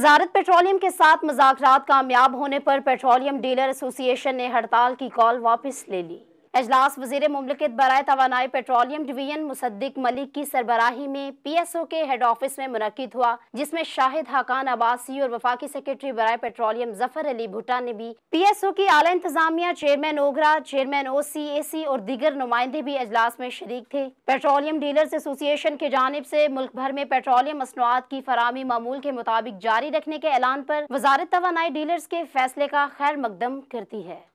वजारत पेट्रोलियम के साथ मजाक कामयाब होने पर पेट्रोलियम डीलर एसोसिएशन ने हड़ताल की कॉल वापस ले ली अजलास वजीर ममलिकत बरए तोानाई पेट्रोलियम डिवीजन मुसद्दिक मलिक की सरबराही में पी एस ओ के हेड ऑफिस में मुनद हुआ जिसमें शाहिद हकान अबासी और वफाकी सेक्रेटरी बरए पेट्रोलियम जफर अली भुटा ने भी पी एस ओ की आला इंतजामिया चेयरमैन ओगरा चेयरमैन ओ सी ए सी और दीगर नुमाइंदे भी अजलास में शरीक थे पेट्रोलियम डीलर्स एसोसिएशन की जानब से मुल्क भर में पेट्रोलियम मसनवाद की फरहमी मामूल के मुताबिक जारी रखने के ऐलान पर वजारत तोानाई डीलर्स के फैसले का खैर मकदम करती है